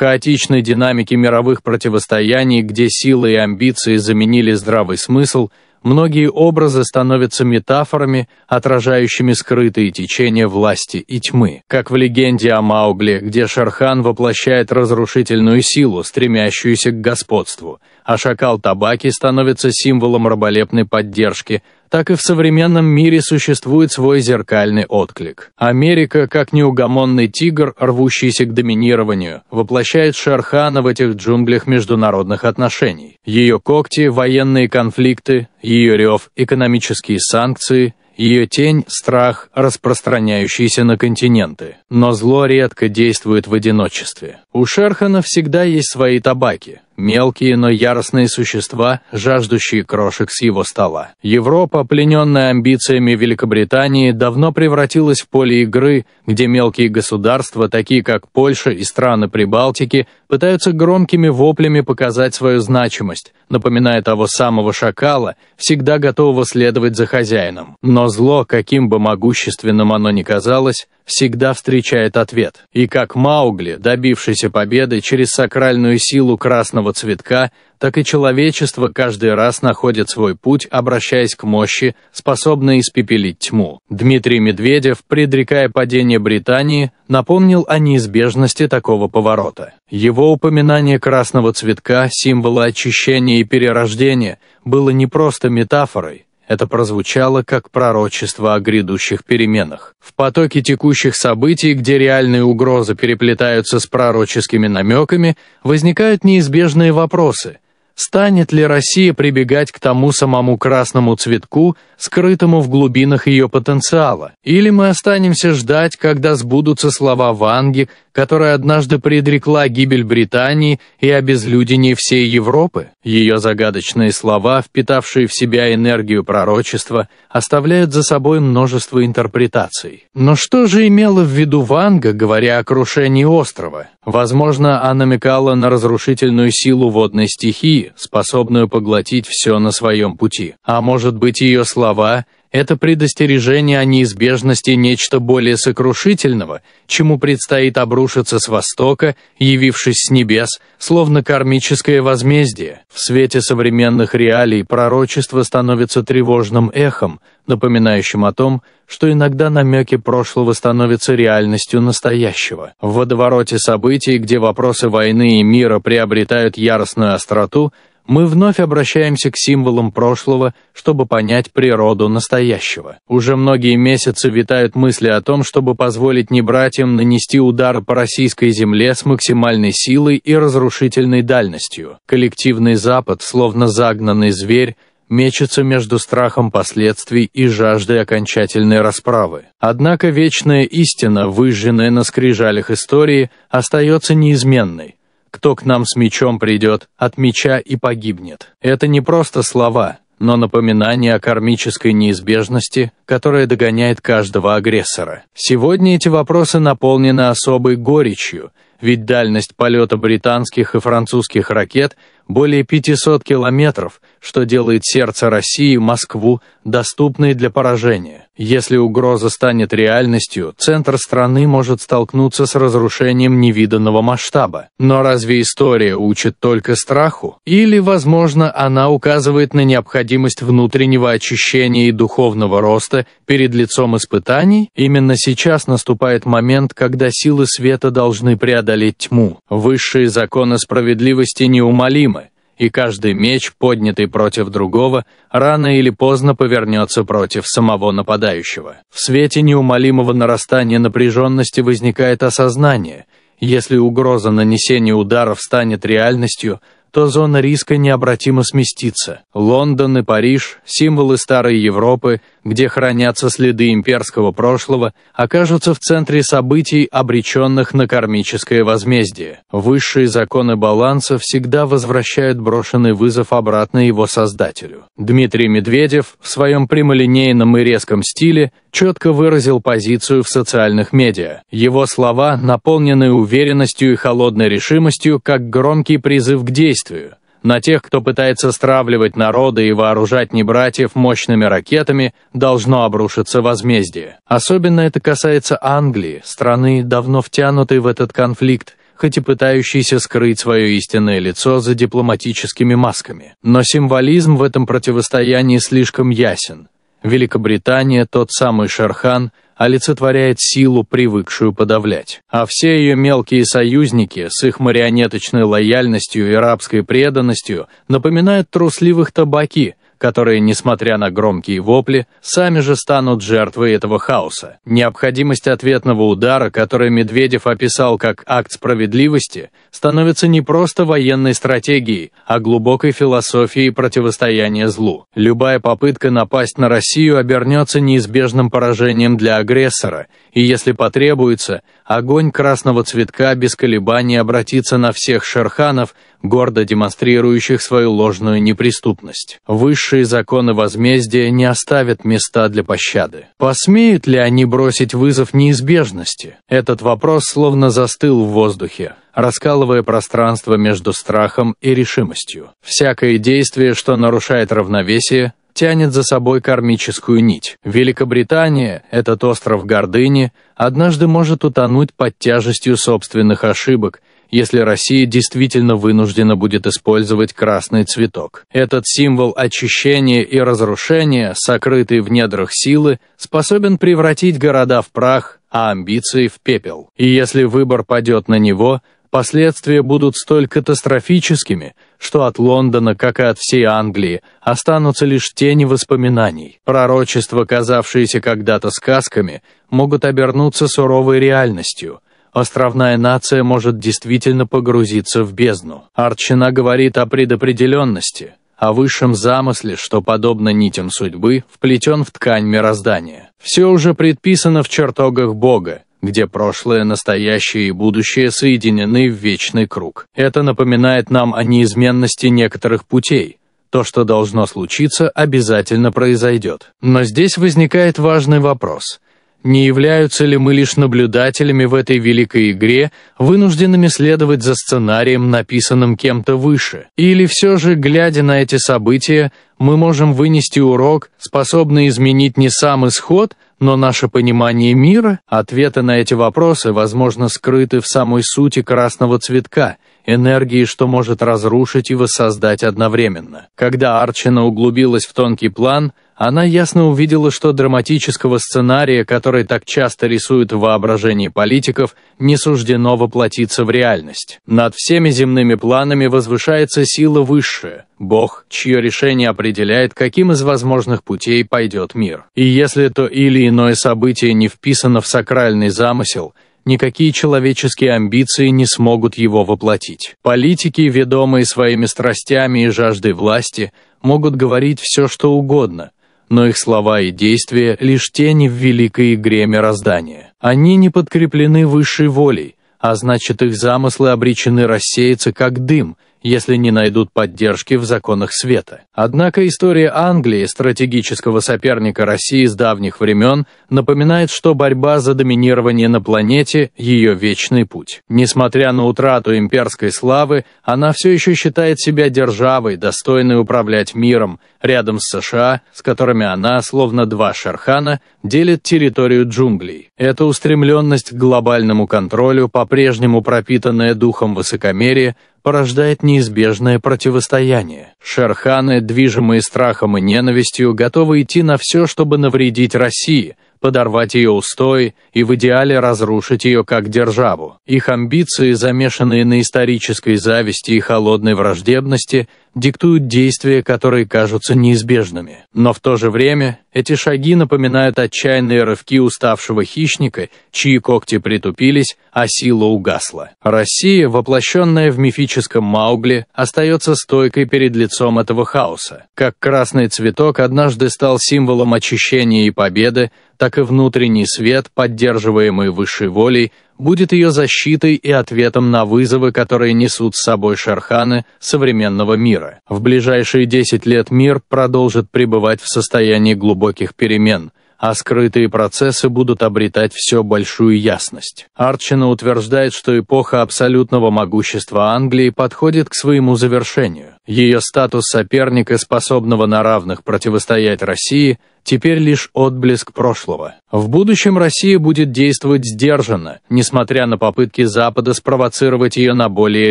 хаотичной динамике мировых противостояний, где силы и амбиции заменили здравый смысл, многие образы становятся метафорами, отражающими скрытые течения власти и тьмы, как в легенде о Маугле, где Шархан воплощает разрушительную силу, стремящуюся к господству, а шакал табаки становится символом раболепной поддержки, так и в современном мире существует свой зеркальный отклик. Америка, как неугомонный тигр, рвущийся к доминированию, воплощает Шерхана в этих джунглях международных отношений. Ее когти – военные конфликты, ее рев – экономические санкции – ее тень – страх, распространяющийся на континенты. Но зло редко действует в одиночестве. У Шерхана всегда есть свои табаки – мелкие, но яростные существа, жаждущие крошек с его стола. Европа, плененная амбициями Великобритании, давно превратилась в поле игры, где мелкие государства, такие как Польша и страны Прибалтики, пытаются громкими воплями показать свою значимость, напоминая того самого шакала, всегда готового следовать за хозяином. Но зло, каким бы могущественным оно ни казалось, всегда встречает ответ. И как Маугли, добившийся победы через сакральную силу красного цветка, так и человечество каждый раз находит свой путь, обращаясь к мощи, способной испепелить тьму. Дмитрий Медведев, предрекая падение Британии, напомнил о неизбежности такого поворота. Его упоминание красного цветка, символа очищения и перерождения, было не просто метафорой, это прозвучало как пророчество о грядущих переменах. В потоке текущих событий, где реальные угрозы переплетаются с пророческими намеками, возникают неизбежные вопросы. Станет ли Россия прибегать к тому самому красному цветку, скрытому в глубинах ее потенциала? Или мы останемся ждать, когда сбудутся слова Ванги, которая однажды предрекла гибель Британии и обезлюдение всей Европы. Ее загадочные слова, впитавшие в себя энергию пророчества, оставляют за собой множество интерпретаций. Но что же имела в виду Ванга, говоря о крушении острова? Возможно, она намекала на разрушительную силу водной стихии, способную поглотить все на своем пути. А может быть ее слова – это предостережение о неизбежности нечто более сокрушительного, чему предстоит обрушиться с востока, явившись с небес, словно кармическое возмездие. В свете современных реалий пророчество становится тревожным эхом, напоминающим о том, что иногда намеки прошлого становятся реальностью настоящего. В водовороте событий, где вопросы войны и мира приобретают яростную остроту, мы вновь обращаемся к символам прошлого, чтобы понять природу настоящего. Уже многие месяцы витают мысли о том, чтобы позволить небратьям нанести удар по российской земле с максимальной силой и разрушительной дальностью. Коллективный Запад, словно загнанный зверь, мечется между страхом последствий и жаждой окончательной расправы. Однако вечная истина, выжженная на скрижалях истории, остается неизменной кто к нам с мечом придет, от меча и погибнет. Это не просто слова, но напоминание о кармической неизбежности, которая догоняет каждого агрессора. Сегодня эти вопросы наполнены особой горечью, ведь дальность полета британских и французских ракет – более 500 километров, что делает сердце России Москву доступной для поражения. Если угроза станет реальностью, центр страны может столкнуться с разрушением невиданного масштаба. Но разве история учит только страху? Или, возможно, она указывает на необходимость внутреннего очищения и духовного роста перед лицом испытаний? Именно сейчас наступает момент, когда силы света должны преодолеть тьму. Высшие законы справедливости неумолимы, и каждый меч, поднятый против другого, рано или поздно повернется против самого нападающего. В свете неумолимого нарастания напряженности возникает осознание, если угроза нанесения ударов станет реальностью – то зона риска необратимо сместится. Лондон и Париж, символы старой Европы, где хранятся следы имперского прошлого, окажутся в центре событий, обреченных на кармическое возмездие. Высшие законы баланса всегда возвращают брошенный вызов обратно его создателю. Дмитрий Медведев в своем прямолинейном и резком стиле четко выразил позицию в социальных медиа. Его слова наполнены уверенностью и холодной решимостью, как громкий призыв к действию. На тех, кто пытается стравливать народы и вооружать небратьев мощными ракетами, должно обрушиться возмездие. Особенно это касается Англии, страны, давно втянутой в этот конфликт, хоть и пытающийся скрыть свое истинное лицо за дипломатическими масками. Но символизм в этом противостоянии слишком ясен. Великобритания, тот самый Шерхан, олицетворяет силу, привыкшую подавлять. А все ее мелкие союзники с их марионеточной лояльностью и рабской преданностью напоминают трусливых табаки, которые, несмотря на громкие вопли, сами же станут жертвой этого хаоса. Необходимость ответного удара, который Медведев описал как акт справедливости, становится не просто военной стратегией, а глубокой философией противостояния злу. Любая попытка напасть на Россию обернется неизбежным поражением для агрессора, и если потребуется, огонь красного цветка без колебаний обратится на всех шерханов – гордо демонстрирующих свою ложную неприступность. Высшие законы возмездия не оставят места для пощады. Посмеют ли они бросить вызов неизбежности? Этот вопрос словно застыл в воздухе раскалывая пространство между страхом и решимостью. Всякое действие, что нарушает равновесие, тянет за собой кармическую нить. Великобритания, этот остров гордыни, однажды может утонуть под тяжестью собственных ошибок если Россия действительно вынуждена будет использовать красный цветок. Этот символ очищения и разрушения, сокрытый в недрах силы, способен превратить города в прах, а амбиции в пепел. И если выбор падет на него, последствия будут столь катастрофическими, что от Лондона, как и от всей Англии, останутся лишь тени воспоминаний. Пророчества, казавшиеся когда-то сказками, могут обернуться суровой реальностью – островная нация может действительно погрузиться в бездну. Арчина говорит о предопределенности, о высшем замысле, что, подобно нитям судьбы, вплетен в ткань мироздания. Все уже предписано в чертогах Бога, где прошлое, настоящее и будущее соединены в вечный круг. Это напоминает нам о неизменности некоторых путей. То, что должно случиться, обязательно произойдет. Но здесь возникает важный вопрос – не являются ли мы лишь наблюдателями в этой великой игре, вынужденными следовать за сценарием, написанным кем-то выше? Или все же, глядя на эти события, мы можем вынести урок, способный изменить не сам исход, но наше понимание мира? Ответы на эти вопросы, возможно, скрыты в самой сути красного цветка, энергии, что может разрушить и воссоздать одновременно. Когда Арчина углубилась в тонкий план – она ясно увидела, что драматического сценария, который так часто рисуют в воображении политиков, не суждено воплотиться в реальность. Над всеми земными планами возвышается сила высшая, Бог, чье решение определяет, каким из возможных путей пойдет мир. И если то или иное событие не вписано в сакральный замысел, никакие человеческие амбиции не смогут его воплотить. Политики, ведомые своими страстями и жаждой власти, могут говорить все, что угодно – но их слова и действия – лишь тени в великой игре мироздания. Они не подкреплены высшей волей, а значит их замыслы обречены рассеяться как дым, если не найдут поддержки в законах света. Однако история Англии, стратегического соперника России с давних времен, напоминает, что борьба за доминирование на планете – ее вечный путь. Несмотря на утрату имперской славы, она все еще считает себя державой, достойной управлять миром, рядом с США, с которыми она, словно два шерхана, делит территорию джунглей. Эта устремленность к глобальному контролю, по-прежнему пропитанная духом высокомерия, порождает неизбежное противостояние. Шерханы, движимые страхом и ненавистью, готовы идти на все, чтобы навредить России – подорвать ее устой и в идеале разрушить ее как державу. Их амбиции, замешанные на исторической зависти и холодной враждебности, диктуют действия, которые кажутся неизбежными. Но в то же время эти шаги напоминают отчаянные рывки уставшего хищника, чьи когти притупились, а сила угасла. Россия, воплощенная в мифическом маугли, остается стойкой перед лицом этого хаоса. Как красный цветок однажды стал символом очищения и победы, так и внутренний свет, поддерживаемый высшей волей, будет ее защитой и ответом на вызовы, которые несут с собой шарханы современного мира. В ближайшие 10 лет мир продолжит пребывать в состоянии глубоких перемен – а скрытые процессы будут обретать все большую ясность. Арчина утверждает, что эпоха абсолютного могущества Англии подходит к своему завершению. Ее статус соперника, способного на равных противостоять России, теперь лишь отблеск прошлого. В будущем Россия будет действовать сдержанно, несмотря на попытки Запада спровоцировать ее на более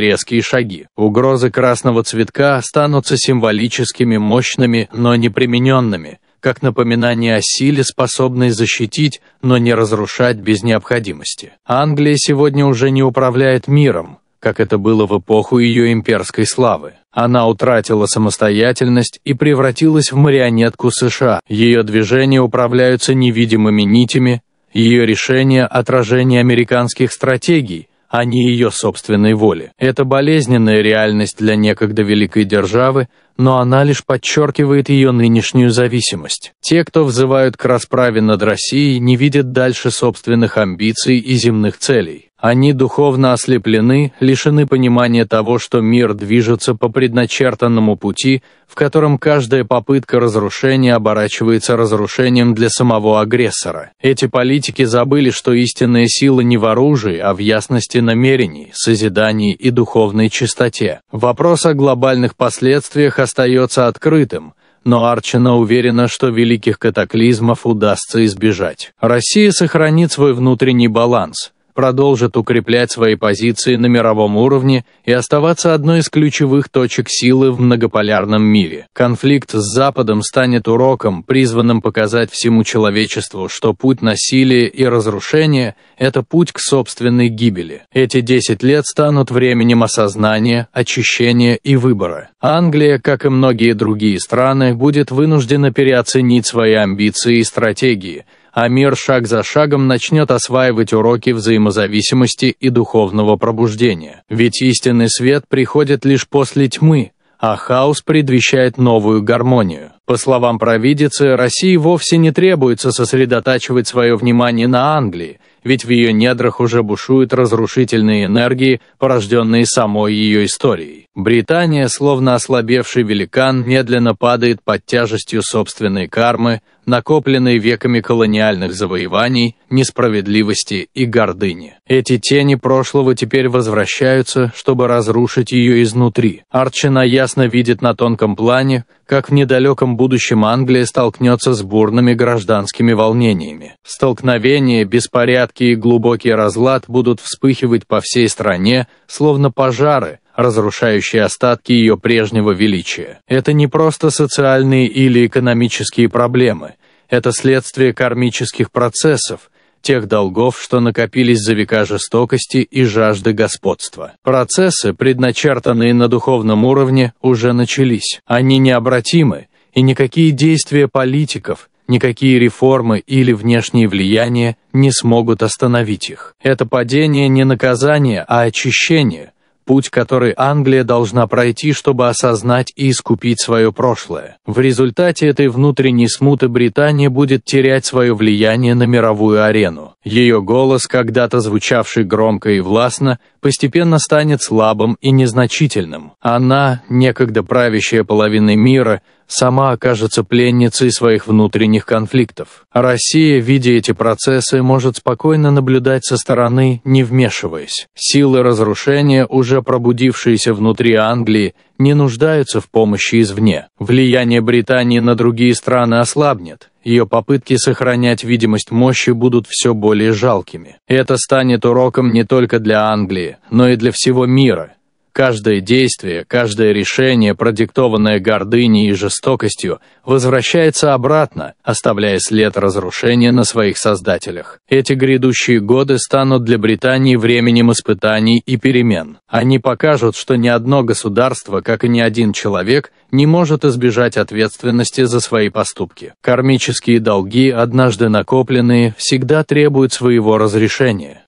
резкие шаги. Угрозы красного цветка останутся символическими, мощными, но непримененными – как напоминание о силе, способной защитить, но не разрушать без необходимости. Англия сегодня уже не управляет миром, как это было в эпоху ее имперской славы. Она утратила самостоятельность и превратилась в марионетку США. Ее движения управляются невидимыми нитями, ее решения – отражение американских стратегий, а не ее собственной воли. Это болезненная реальность для некогда великой державы, но она лишь подчеркивает ее нынешнюю зависимость. Те, кто взывают к расправе над Россией, не видят дальше собственных амбиций и земных целей. Они духовно ослеплены, лишены понимания того, что мир движется по предначертанному пути, в котором каждая попытка разрушения оборачивается разрушением для самого агрессора. Эти политики забыли, что истинная сила не в оружии, а в ясности намерений, созидании и духовной чистоте. Вопрос о глобальных последствиях остается открытым, но Арчина уверена, что великих катаклизмов удастся избежать. Россия сохранит свой внутренний баланс – продолжит укреплять свои позиции на мировом уровне и оставаться одной из ключевых точек силы в многополярном мире. Конфликт с Западом станет уроком, призванным показать всему человечеству, что путь насилия и разрушения – это путь к собственной гибели. Эти 10 лет станут временем осознания, очищения и выбора. Англия, как и многие другие страны, будет вынуждена переоценить свои амбиции и стратегии – а мир шаг за шагом начнет осваивать уроки взаимозависимости и духовного пробуждения. Ведь истинный свет приходит лишь после тьмы, а хаос предвещает новую гармонию. По словам провидицы, России вовсе не требуется сосредотачивать свое внимание на Англии, ведь в ее недрах уже бушуют разрушительные энергии, порожденные самой ее историей. Британия, словно ослабевший великан, медленно падает под тяжестью собственной кармы, накопленной веками колониальных завоеваний, несправедливости и гордыни. Эти тени прошлого теперь возвращаются, чтобы разрушить ее изнутри. Арчина ясно видит на тонком плане, как в недалеком будущем Англия столкнется с бурными гражданскими волнениями. Столкновения, беспорядки и глубокий разлад будут вспыхивать по всей стране, словно пожары, разрушающие остатки ее прежнего величия. Это не просто социальные или экономические проблемы, это следствие кармических процессов, тех долгов, что накопились за века жестокости и жажды господства. Процессы, предначертанные на духовном уровне, уже начались. Они необратимы, и никакие действия политиков, никакие реформы или внешние влияния не смогут остановить их. Это падение не наказание, а очищение, путь, который Англия должна пройти, чтобы осознать и искупить свое прошлое. В результате этой внутренней смуты Британия будет терять свое влияние на мировую арену. Ее голос, когда-то звучавший громко и властно, постепенно станет слабым и незначительным. Она, некогда правящая половиной мира, сама окажется пленницей своих внутренних конфликтов. Россия, видя эти процессы, может спокойно наблюдать со стороны, не вмешиваясь. Силы разрушения, уже пробудившиеся внутри Англии, не нуждаются в помощи извне. Влияние Британии на другие страны ослабнет, ее попытки сохранять видимость мощи будут все более жалкими. Это станет уроком не только для Англии, но и для всего мира – Каждое действие, каждое решение, продиктованное гордыней и жестокостью, возвращается обратно, оставляя след разрушения на своих создателях. Эти грядущие годы станут для Британии временем испытаний и перемен. Они покажут, что ни одно государство, как и ни один человек, не может избежать ответственности за свои поступки. Кармические долги, однажды накопленные, всегда требуют своего разрешения.